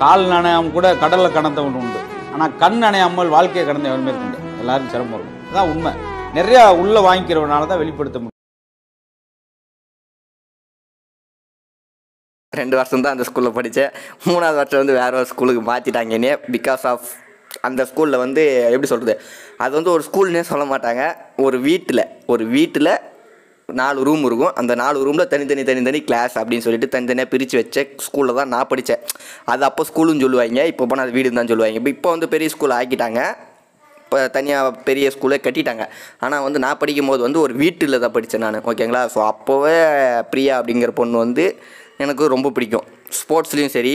கால் நனையாம கூட கடலில் கடந்தவன் உண்டு ஆனால் கண் நனையாமல் வாழ்க்கையை கடந்த எவருமே இருக்குண்டு எல்லாரும் சிரமம் இருக்கும் அதான் உண்மை நிறையா உள்ளே வாங்கிக்கிறவனால தான் வெளிப்படுத்த முடியும் ரெண்டு வருஷம் தான் அந்த ஸ்கூலில் படித்தேன் மூணாவது வருஷம் வந்து வேறு ஒரு ஸ்கூலுக்கு மாற்றிட்டாங்க பிகாஸ் ஆஃப் அந்த ஸ்கூலில் வந்து எப்படி சொல்கிறது அது வந்து ஒரு ஸ்கூல்னே சொல்ல மாட்டாங்க ஒரு வீட்டில் ஒரு வீட்டில் நாலு ரூம் இருக்கும் அந்த நாலு ரூமில் தனித்தனி தனித்தனி கிளாஸ் அப்படின்னு சொல்லிட்டு தனித்தனியாக பிரித்து வச்ச ஸ்கூலில் தான் நான் படித்தேன் அது அப்போ ஸ்கூலுன்னு சொல்லுவாங்க இப்போ போனால் வீடுன்னு தான் சொல்லுவாங்க இப்போ இப்போ வந்து பெரிய ஸ்கூல் ஆக்கிட்டாங்க இப்போ தனியாக பெரிய ஸ்கூலே கட்டிட்டாங்க ஆனால் வந்து நான் படிக்கும்போது வந்து ஒரு வீட்டில் தான் படித்தேன் நான் ஓகேங்களா ஸோ அப்போவே பிரியா அப்படிங்கிற பொண்ணு வந்து எனக்கு ரொம்ப பிடிக்கும் ஸ்போர்ட்ஸ்லேயும் சரி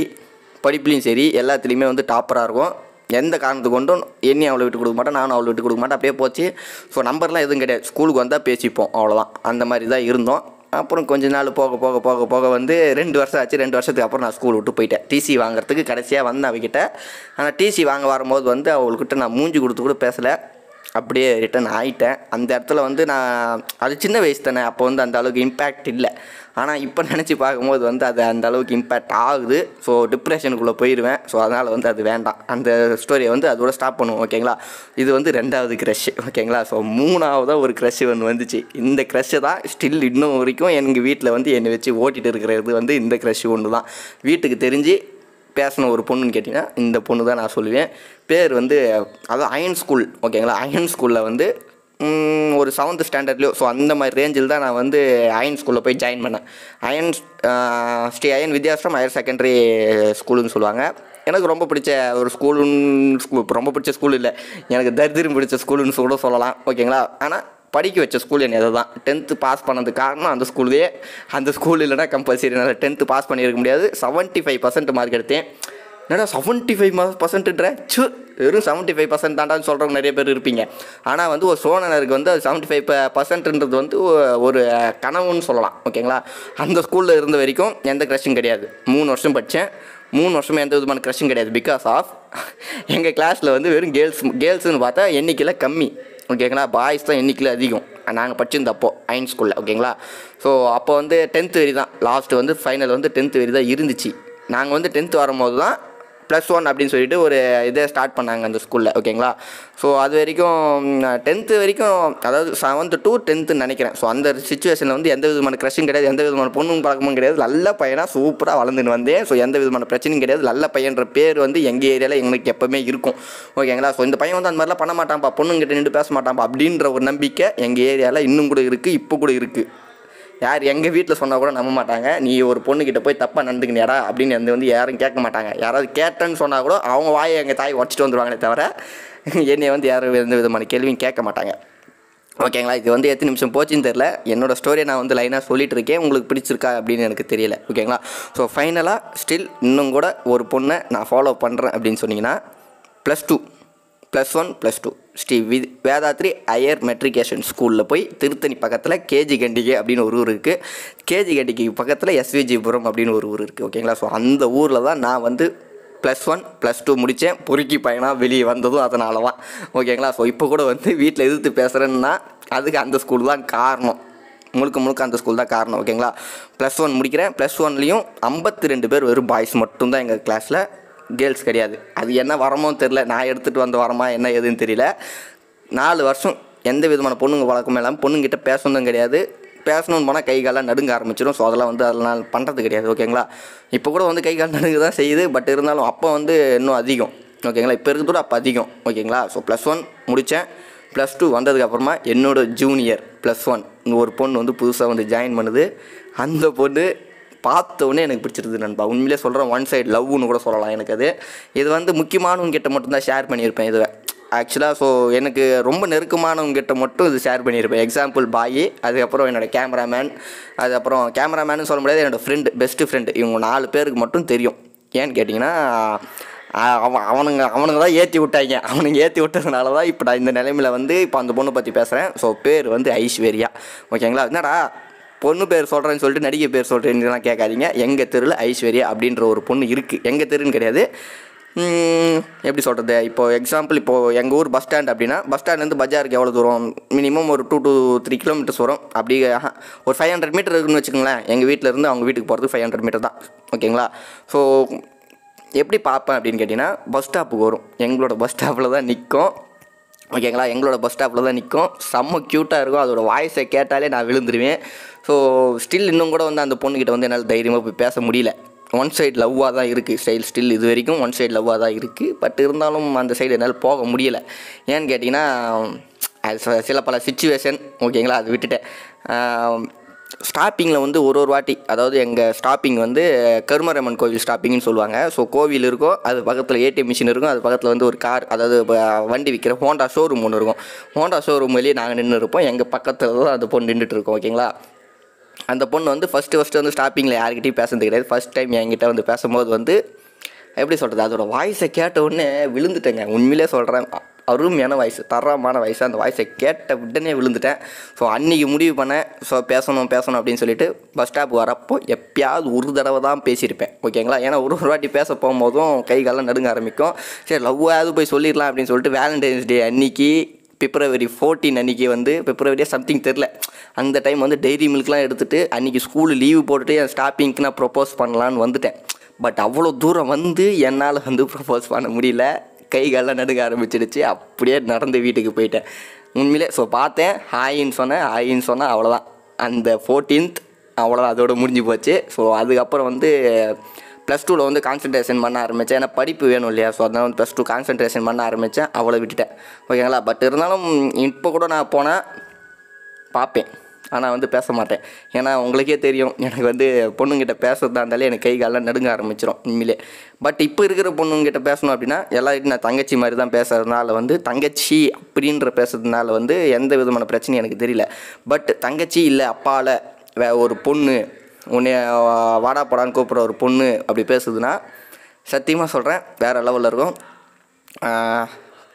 படிப்புலேயும் சரி எல்லாத்துலேயுமே வந்து டாப்பராக இருக்கும் எந்த காரணத்து கொண்டும் என்னையும் அவளை விட்டு கொடுக்க மாட்டேன் நானும் அவளை விட்டு கொடுக்க மாட்டேன் அப்படியே போச்சு ஸோ நம்பர்லாம் எதுவும் கிடையாது ஸ்கூலுக்கு வந்தால் பேசிப்போம் அவ்வளோதான் அந்த மாதிரி தான் இருந்தோம் அப்புறம் கொஞ்ச நாள் போக போக போக போக வந்து ரெண்டு வருஷம் ஆச்சு ரெண்டு வருஷத்துக்கு அப்புறம் நான் ஸ்கூல் விட்டு போயிட்டேன் டிசி வாங்குறதுக்கு கடைசியாக வந்தேன் அவகிட்ட ஆனால் டிசி வாங்க வரும்போது வந்து அவள்கிட்ட நான் மூஞ்சி கொடுத்து கூட பேசலை அப்படியே ரிட்டன் ஆகிட்டேன் அந்த இடத்துல வந்து நான் அது சின்ன வயசு தானே அப்போ வந்து அந்த அளவுக்கு இம்பேக்ட் இல்லை ஆனால் இப்போ நினச்சி பார்க்கும்போது வந்து அது அந்த அளவுக்கு இம்பேக்ட் ஆகுது ஸோ டிப்ரெஷனுக்குள்ளே போயிடுவேன் ஸோ அதனால் வந்து அது வேண்டாம் அந்த ஸ்டோரியை வந்து அதோட ஸ்டாப் பண்ணுவோம் ஓகேங்களா இது வந்து ரெண்டாவது க்ரஷ் ஓகேங்களா ஸோ மூணாவதாக ஒரு க்ரெஷ் ஒன்று வந்துச்சு இந்த க்ரஷ்ஷை தான் ஸ்டில் இன்னும் வரைக்கும் எங்கள் வீட்டில் வந்து என்னை வச்சு ஓட்டிகிட்டு இருக்கிறது வந்து இந்த க்ரஷ் ஒன்று தான் வீட்டுக்கு தெரிஞ்சு பேசின ஒரு பொண்ணுன்னு கேட்டிங்கன்னா இந்த பொண்ணு தான் நான் சொல்லுவேன் பேர் வந்து அதாவது அயன் ஸ்கூல் ஓகேங்களா அயன் ஸ்கூலில் வந்து ஒரு செவன்த் ஸ்டாண்டர்ட்லேயோ ஸோ அந்த மாதிரி ரேஞ்சில் தான் நான் வந்து அயன் ஸ்கூலில் போய் ஜாயின் பண்ணேன் அயன் ஸ்ரீ அயன் வித்யாஸ்ரம் ஹையர் செகண்டரி ஸ்கூலுன்னு சொல்லுவாங்க எனக்கு ரொம்ப பிடிச்ச ஒரு ஸ்கூலுன்னு ரொம்ப பிடிச்ச ஸ்கூல் இல்லை எனக்கு தரித்திரம் பிடிச்ச ஸ்கூலுன்னு கூட சொல்லலாம் ஓகேங்களா ஆனால் படிக்க வச்ச ஸ்கூல் என்னை தான் டென்த்து பாஸ் பண்ணது காரணம் அந்த ஸ்கூல்லையே அந்த ஸ்கூல் இல்லைனா கம்பல்சரி என்னால் டென்த்து பாஸ் பண்ணியிருக்க முடியாது செவன்ட்டி ஃபைவ் பர்சன்ட் மார்க் எடுத்தேன் என்னடா செவன்ட்டி ஃபைவ் பர்சன்ட்டுன்ற சு வெறும் செவன்ட்டி ஃபைவ் பர்சன்ட் தாண்டான்னு சொல்கிறவங்க நிறைய பேர் இருப்பீங்க ஆனால் வந்து ஒரு சோழனருக்கு வந்து அது செவன்ட்டி ஃபைவ் பர்சன்ட்ன்றது வந்து ஒரு கனவுன்னு சொல்லலாம் ஓகேங்களா அந்த ஸ்கூலில் இருந்த வரைக்கும் எந்த க்ரஷும் கிடையாது மூணு வருஷம் படித்தேன் மூணு வருஷமாக எந்த விதமான க்ரஷும் கிடையாது பிகாஸ் ஆஃப் எங்கள் கிளாஸில் வந்து வெறும் கேர்ள்ஸ் கேர்ள்ஸ்னு பார்த்தா எண்ணிக்கையில் கம்மி ஓகேங்களா பாய்ஸ் தான் எண்ணிக்கையில் அதிகம் நாங்கள் படிச்சிருந்தப்போ அயன் ஐன் ஸ்கூலில் ஓகேங்களா ஸோ அப்போ வந்து டென்த்து வரி தான் லாஸ்ட்டு வந்து ஃபைனல் வந்து டென்த்து வரி தான் இருந்துச்சு நாங்கள் வந்து டென்த்து வரும்போது தான் ப்ளஸ் ஒன் அப்படின்னு சொல்லிட்டு ஒரு இதை ஸ்டார்ட் பண்ணாங்க அந்த ஸ்கூலில் ஓகேங்களா ஸோ அது வரைக்கும் டென்த்து வரைக்கும் அதாவது செவன்த்து டூ டென்த்துன்னு நினைக்கிறேன் ஸோ அந்த சுச்சுவேஷனில் வந்து எந்த விதமான க்ரஷும் கிடையாது எந்த விதமான பொண்ணும் பழக்கமும் கிடையாது நல்ல பையனாக சூப்பராக வளர்ந்துன்னு வந்தேன் ஸோ எந்த விதமான பிரச்சனையும் கிடையாது நல்ல பையன்ற பேர் வந்து எங்கள் ஏரியாவில் எங்களுக்கு எப்போவுமே இருக்கும் ஓகேங்களா ஸோ இந்த பையன் வந்து அந்த மாதிரிலாம் பண்ண மாட்டான்ப்பா பொண்ணுங்கிட்ட நின்று பேச மாட்டான்ப்பா அப்படின்ற ஒரு நம்பிக்கை எங்கள் ஏரியாவில் இன்னும் கூட இருக்குது இப்போ கூட இருக்குது யார் எங்கள் வீட்டில் சொன்னால் கூட நம்ப மாட்டாங்க நீ ஒரு பொண்ணுக்கிட்ட போய் தப்பாக நடந்துக்கினியாடா அப்படின்னு வந்து வந்து யாரும் கேட்க மாட்டாங்க யாராவது கேட்டேன்னு சொன்னால் கூட அவங்க வாயை எங்கள் தாய் உடச்சிட்டு வந்துடுவாங்களே தவிர என்னை வந்து யாரும் எந்த விதமான கேள்வியும் கேட்க மாட்டாங்க ஓகேங்களா இது வந்து எத்தனை நிமிஷம் போச்சுன்னு தெரில என்னோடய ஸ்டோரியை நான் வந்து லைனாக சொல்லிட்டு இருக்கேன் உங்களுக்கு பிடிச்சிருக்கா அப்படின்னு எனக்கு தெரியல ஓகேங்களா ஸோ ஃபைனலாக ஸ்டில் இன்னும் கூட ஒரு பொண்ணை நான் ஃபாலோ பண்ணுறேன் அப்படின்னு சொன்னிங்கன்னா plus two plus one plus two Sri V Vedathri higher matriculation ஸ்கூலில் போய் திருத்தணி பக்கத்தில் கேஜி கண்டிகை அப்படின்னு ஒரு ஊர் இருக்குது கேஜி கண்டிகைக்கு பக்கத்தில் எஸ்விஜிபுரம் அப்படின்னு ஒரு ஊர் இருக்குது ஓகேங்களா ஸோ அந்த ஊரில் தான் நான் வந்து ப்ளஸ் ஒன் ப்ளஸ் டூ முடித்தேன் பொறுக்கி பையனாக வெளியே வந்ததும் அதனால தான் ஓகேங்களா ஸோ இப்போ கூட வந்து வீட்டில் எதிர்த்து பேசுகிறேன்னா அதுக்கு அந்த ஸ்கூல் தான் காரணம் முழுக்க முழுக்க அந்த ஸ்கூல் தான் காரணம் ஓகேங்களா ப்ளஸ் ஒன் முடிக்கிறேன் ப்ளஸ் ஒன்லேயும் ஐம்பத்தி ரெண்டு பேர் வெறும் பாய்ஸ் மட்டும்தான் எங்கள் கிளாஸில் கேர்ள்ஸ் கிடையாது அது என்ன வரமோ தெரில நான் எடுத்துகிட்டு வந்த வரமா என்ன எதுன்னு தெரியல நாலு வருஷம் எந்த விதமான பொண்ணுங்க வழக்கமே இல்லாமல் பொண்ணுங்கிட்ட பேசணும் கிடையாது பேசணும்னு போனால் கை காலெலாம் நடுங்க ஆரம்பிச்சிடும் ஸோ அதெல்லாம் வந்து அதெல்லாம் பண்ணுறது கிடையாது ஓகேங்களா இப்போ கூட வந்து கை கால் நடுங்க தான் செய்யுது பட் இருந்தாலும் அப்போ வந்து இன்னும் அதிகம் ஓகேங்களா இப்போ இருக்கிறத அப்போ அதிகம் ஓகேங்களா ஸோ ப்ளஸ் ஒன் முடித்தேன் ப்ளஸ் டூ வந்ததுக்கப்புறமா என்னோடய ஜூனியர் ப்ளஸ் ஒன் ஒரு பொண்ணு வந்து புதுசாக வந்து ஜாயின் பண்ணுது அந்த பொண்ணு உடனே எனக்கு பிடிச்சிருது நண்பா உண்மையிலே சொல்கிறேன் ஒன் சைடு லவ்னு கூட சொல்லலாம் எனக்கு அது இது வந்து முக்கியமானவங்கிட்ட மட்டும்தான் ஷேர் பண்ணியிருப்பேன் இதுவே ஆக்சுவலாக ஸோ எனக்கு ரொம்ப நெருக்கமானவங்கிட்ட மட்டும் இது ஷேர் பண்ணியிருப்பேன் எக்ஸாம்பிள் பாய் அதுக்கப்புறம் என்னோடய கேமராமேன் அதுக்கப்புறம் கேமராமேனு சொல்ல முடியாது என்னோடய ஃப்ரெண்டு பெஸ்ட்டு ஃப்ரெண்டு இவங்க நாலு பேருக்கு மட்டும் தெரியும் ஏன்னு கேட்டிங்கன்னா அவன் அவனுங்க அவனுங்க தான் ஏற்றி விட்டாங்க அவனுங்க ஏற்றி விட்டதுனால தான் இப்போ நான் இந்த நிலைமையில் வந்து இப்போ அந்த பொண்ணை பற்றி பேசுகிறேன் ஸோ பேர் வந்து ஐஸ்வர்யா ஓகேங்களா என்னடா பொண்ணு பேர் சொல்கிறேன்னு சொல்லிட்டு நடிகை பேர் சொல்கிறேன்னுலாம் கேட்காதீங்க எங்கள் தெருவில் ஐஸ்வர்யா அப்படின்ற ஒரு பொண்ணு இருக்குது எங்கள் தெருன்னு கிடையாது எப்படி சொல்கிறது இப்போது எக்ஸாம்பிள் இப்போது எங்கள் ஊர் பஸ் ஸ்டாண்ட் அப்படின்னா பஸ் ஸ்டாண்ட்லேருந்து பஜாருக்கு எவ்வளோ தூரம் மினிமம் ஒரு டூ டூ த்ரீ கிலோமீட்டர்ஸ் வரும் அப்படி ஒரு ஃபைவ் ஹண்ட்ரட் மீட்டர் இருக்குன்னு வச்சுக்கோங்களேன் எங்கள் வீட்டிலேருந்து அவங்க வீட்டுக்கு போகிறதுக்கு ஃபைவ் ஹண்ட்ரட் மீட்டர் தான் ஓகேங்களா ஸோ எப்படி பார்ப்பேன் அப்படின்னு கேட்டிங்கன்னா பஸ் ஸ்டாப்புக்கு வரும் எங்களோட பஸ் ஸ்டாப்பில் தான் நிற்கும் ஓகேங்களா எங்களோட பஸ் ஸ்டாப்பில் தான் நிற்கும் செம்ம க்யூட்டாக இருக்கும் அதோடய வாய்ஸை கேட்டாலே நான் விழுந்துருவேன் ஸோ ஸ்டில் இன்னும் கூட வந்து அந்த பொண்ணுக்கிட்ட வந்து என்னால் தைரியமாக போய் பேச முடியல ஒன் சைடு லவ்வாக தான் இருக்குது ஸ்டைல் ஸ்டில் இது வரைக்கும் ஒன் சைடு லவ்வாக தான் இருக்குது பட் இருந்தாலும் அந்த சைடு என்னால் போக முடியலை ஏன்னு கேட்டிங்கன்னா சில பல சுச்சுவேஷன் ஓகேங்களா அது விட்டுட்டேன் ஸ்டாப்பிங்கில் வந்து ஒரு ஒரு வாட்டி அதாவது எங்கள் ஸ்டாப்பிங் வந்து கருமரம்மன் கோவில் ஸ்டாப்பிங்னு சொல்லுவாங்க ஸோ கோவில் இருக்கும் அது பக்கத்தில் ஏடிஎம் மிஷின் இருக்கும் அது பக்கத்தில் வந்து ஒரு கார் அதாவது வண்டி விற்கிற ஹோண்டா ஷோரூம் ஒன்று இருக்கும் ஹோண்டா ஷோரூம் வெளியே நாங்கள் நின்று இருப்போம் எங்கள் பக்கத்தில் தான் அந்த பொண்ணு நின்றுட்டு இருக்கோம் ஓகேங்களா அந்த பொண்ணு வந்து ஃபஸ்ட்டு ஃபஸ்ட்டு வந்து ஸ்டாப்பிங்கில் யார்கிட்டையும் பேசுறது கிடையாது ஃபஸ்ட் டைம் என்கிட்ட வந்து பேசும்போது வந்து எப்படி சொல்கிறது அதோடய வாய்ஸை கேட்ட உடனே விழுந்துட்டேங்க உண்மையிலே சொல்கிறேன் அருமையான வாய்ஸ் தரமான வாய்ஸ் அந்த வாய்ஸை கேட்ட உடனே விழுந்துட்டேன் ஸோ அன்றைக்கி முடிவு பண்ணேன் ஸோ பேசணும் பேசணும் அப்படின்னு சொல்லிட்டு பஸ் ஸ்டாப் வரப்போ எப்பயாவது ஒரு தடவை தான் பேசியிருப்பேன் ஓகேங்களா ஏன்னா ஒரு ஒரு வாட்டி பேச போகும்போதும் கை காலம் நடுங்க ஆரம்பிக்கும் சரி லவ்வாவது போய் சொல்லிடலாம் அப்படின்னு சொல்லிட்டு வேலண்டைன்ஸ் டே அன்னைக்கு பிப்ரவரி ஃபோர்டீன் அன்றைக்கி வந்து பிப்ரவரியே சம்திங் தெரில அந்த டைம் வந்து டெய்ரி மில்க்லாம் எடுத்துகிட்டு அன்றைக்கி ஸ்கூலு லீவு போட்டுட்டு என் ஸ்டாப்பிங்க்கு நான் ப்ரொப்போஸ் பண்ணலான்னு வந்துட்டேன் பட் அவ்வளோ தூரம் வந்து என்னால் வந்து ப்ரொப்போஸ் பண்ண முடியல கை காலெலாம் நடுங்க ஆரம்பிச்சிடுச்சு அப்படியே நடந்து வீட்டுக்கு போயிட்டேன் உண்மையிலே ஸோ பார்த்தேன் ஹாயின்னு சொன்னேன் ஹாயின்னு சொன்னேன் அவ்வளோதான் அந்த ஃபோர்டீன்த் அவ்வளோதான் அதோடு முடிஞ்சு போச்சு ஸோ அதுக்கப்புறம் வந்து ப்ளஸ் டூவில் வந்து கான்சன்ட்ரேஷன் பண்ண ஆரம்பித்தேன் ஏன்னா படிப்பு வேணும் இல்லையா ஸோ அதனால் வந்து ப்ளஸ் டூ கான்சன்ட்ரேஷன் பண்ண ஆரம்பித்தேன் அவ்வளோ விட்டுட்டேன் ஓகேங்களா பட் இருந்தாலும் இப்போ கூட நான் போனால் பார்ப்பேன் ஆனால் வந்து பேச மாட்டேன் ஏன்னா உங்களுக்கே தெரியும் எனக்கு வந்து பொண்ணுங்கிட்ட பேசுறதா இருந்தாலே எனக்கு கை காலெலாம் நடுங்க ஆரம்பிச்சிடும் உண்மையிலே பட் இப்போ இருக்கிற பொண்ணுங்கிட்ட பேசணும் அப்படின்னா எல்லாருக்கும் நான் தங்கச்சி மாதிரி தான் பேசுகிறதுனால வந்து தங்கச்சி அப்படின்ற பேசுறதுனால வந்து எந்த விதமான பிரச்சனையும் எனக்கு தெரியல பட் தங்கச்சி இல்லை அப்பாவில் வே ஒரு பொண்ணு உன்னை வாடா கூப்பிட்ற ஒரு பொண்ணு அப்படி பேசுதுன்னா சத்தியமாக சொல்கிறேன் வேறு லெவலில் இருக்கும்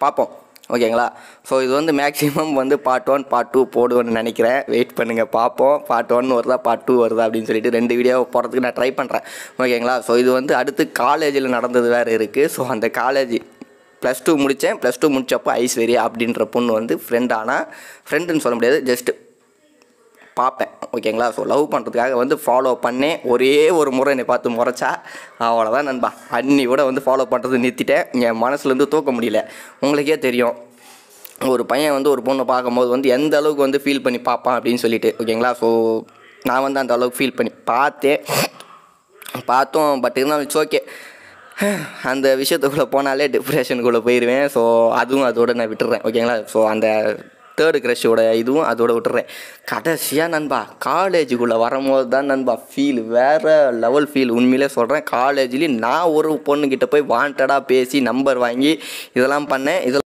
பார்ப்போம் ஓகேங்களா ஸோ இது வந்து மேக்ஸிமம் வந்து பார்ட் ஒன் பார்ட் டூ போடுவேன்னு நினைக்கிறேன் வெயிட் பண்ணுங்கள் பார்ப்போம் பார்ட் ஒன் வருதா பார்ட் டூ வருதா அப்படின்னு சொல்லிட்டு ரெண்டு வீடியோ போகிறதுக்கு நான் ட்ரை பண்ணுறேன் ஓகேங்களா ஸோ இது வந்து அடுத்து காலேஜில் நடந்தது வேறு இருக்குது ஸோ அந்த காலேஜ் ப்ளஸ் டூ முடித்தேன் ப்ளஸ் டூ முடித்தப்போ ஐஸ்வர்யா அப்படின்ற பொண்ணு வந்து ஃப்ரெண்ட் ஆனால் ஃப்ரெண்டுன்னு சொல்ல முடியாது ஜஸ்ட்டு பார்ப்பேன் ஓகேங்களா ஸோ லவ் பண்ணுறதுக்காக வந்து ஃபாலோ பண்ணேன் ஒரே ஒரு முறை என்னை பார்த்து முறைச்சா அவ்வளோதான் நண்பா அன்னி கூட வந்து ஃபாலோ பண்ணுறது நிறுத்திட்டேன் என் மனசுலேருந்து தூக்க முடியல உங்களுக்கே தெரியும் ஒரு பையன் வந்து ஒரு பொண்ணை பார்க்கும்போது வந்து எந்த அளவுக்கு வந்து ஃபீல் பண்ணி பார்ப்பான் அப்படின்னு சொல்லிட்டு ஓகேங்களா ஸோ நான் வந்து அந்த அளவுக்கு ஃபீல் பண்ணி பார்த்தேன் பார்த்தோம் பட் இருந்தாலும் இட்ஸ் ஓகே அந்த விஷயத்துக்குள்ளே போனாலே டிப்ரெஷனுக்குள்ளே போயிடுவேன் ஸோ அதுவும் அதோடு நான் விட்டுறேன் ஓகேங்களா ஸோ அந்த தேர்டு க்ரஷோட இதுவும் அதோட விட்டுறேன் கடைசியாக நண்பா காலேஜுக்குள்ளே வரும்போது தான் நண்பா ஃபீல் வேறு லெவல் ஃபீல் உண்மையிலே சொல்கிறேன் காலேஜ்லேயும் நான் ஒரு பொண்ணுக்கிட்ட போய் வாண்டடாக பேசி நம்பர் வாங்கி இதெல்லாம் பண்ணேன் இதெல்லாம்